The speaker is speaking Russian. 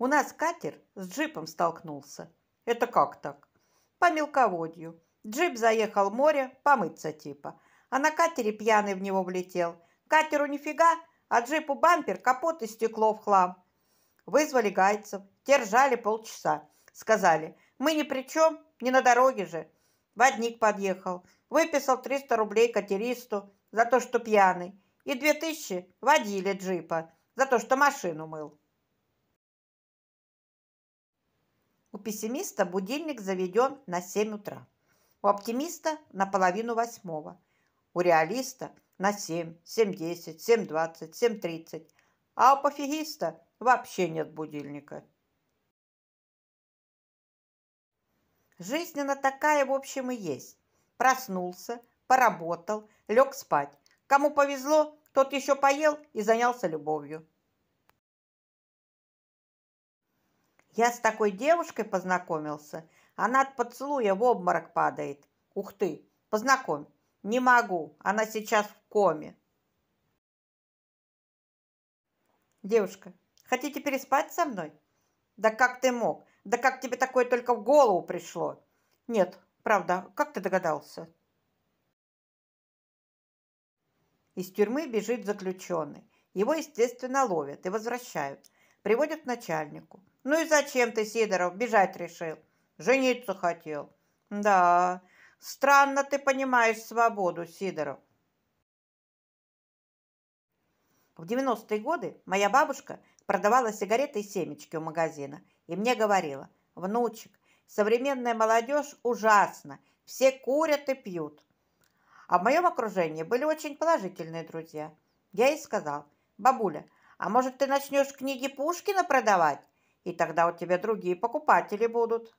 У нас катер с джипом столкнулся. Это как так? По мелководью. Джип заехал в море, помыться типа. А на катере пьяный в него влетел. Катеру нифига, а джипу бампер, капот и стекло в хлам. Вызвали гайцев, те ржали полчаса. Сказали, мы ни при чем, не на дороге же. Водник подъехал, выписал 300 рублей катеристу за то, что пьяный, и 2000 водили джипа за то, что машину мыл. У пессимиста будильник заведен на 7 утра. У оптимиста на половину восьмого. У реалиста на 7, 7.10, 7.20, 7.30. А у пофигиста вообще нет будильника. Жизненно такая, в общем, и есть. Проснулся, поработал, лег спать. Кому повезло, тот еще поел и занялся любовью. Я с такой девушкой познакомился. Она от поцелуя в обморок падает. Ух ты, познакомь. Не могу, она сейчас в коме. Девушка, хотите переспать со мной? Да как ты мог? Да как тебе такое только в голову пришло? Нет, правда, как ты догадался? Из тюрьмы бежит заключенный. Его, естественно, ловят и возвращают приводят к начальнику. «Ну и зачем ты, Сидоров, бежать решил? Жениться хотел». «Да, странно ты понимаешь свободу, Сидоров». В 90-е годы моя бабушка продавала сигареты и семечки у магазина, и мне говорила, «Внучек, современная молодежь ужасна, все курят и пьют». А в моем окружении были очень положительные друзья. Я ей сказал, «Бабуля, а может, ты начнешь книги Пушкина продавать? И тогда у тебя другие покупатели будут».